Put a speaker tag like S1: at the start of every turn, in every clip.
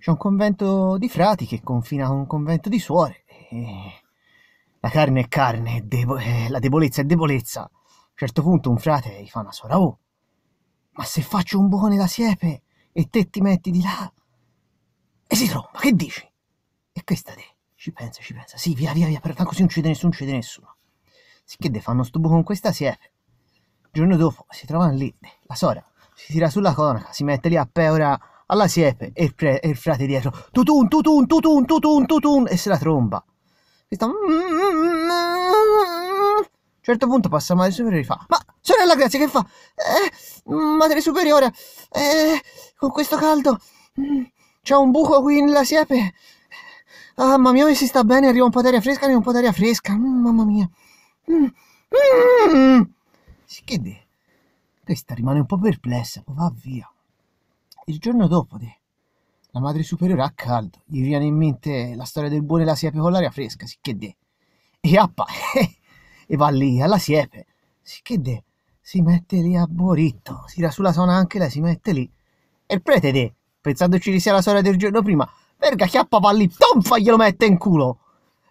S1: c'è un convento di frati che confina con un convento di suore. la carne è carne, debo eh, la debolezza è debolezza. A un certo punto un frate gli fa una sora, oh, ma se faccio un buone da siepe e te ti metti di là e si tromba, che dici? E questa te, ci pensa, ci pensa, sì, via, via, via, però tanto così non uccide nessuno, non uccide nessuno. Sicché de fanno sto buco con questa siepe. Il giorno dopo si trovano lì, la sora si tira sulla conaca, si mette lì a peora alla siepe e il, pre, e il frate dietro, tutun, tutun, tutun, tutun, tutun, e se la tromba. questa A un certo punto passa madre superiore e fa, ma sorella Grazia che fa? Eh, madre superiore, eh, con questo caldo c'è un buco qui nella siepe. Ah, mamma mia, mi si sta bene, arriva un po' d'aria fresca, arriva un po' d'aria fresca. Mm, mamma mia. si mm. mm, mm. che di? Questa rimane un po' perplessa, va via. Il giorno dopo, de, la madre superiore ha caldo, gli viene in mente la storia del buone la siepe con l'aria fresca, sicché de. E appa, e va lì alla siepe, sicché de, si mette lì a boritto, si da sulla zona anche lei, si mette lì. E il prete de, pensandoci che sia la storia del giorno prima, verga chiappa va lì, tonfa glielo mette in culo.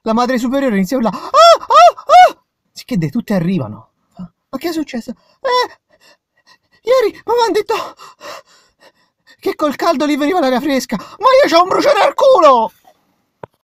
S1: La madre superiore inizia a urlare, ah, ah, ah! Sicché de, tutte arrivano. Ah, ma che è successo? Eh, ieri mamma ha detto che col caldo lì veniva l'aria fresca. Ma io c'ho un bruciore al culo!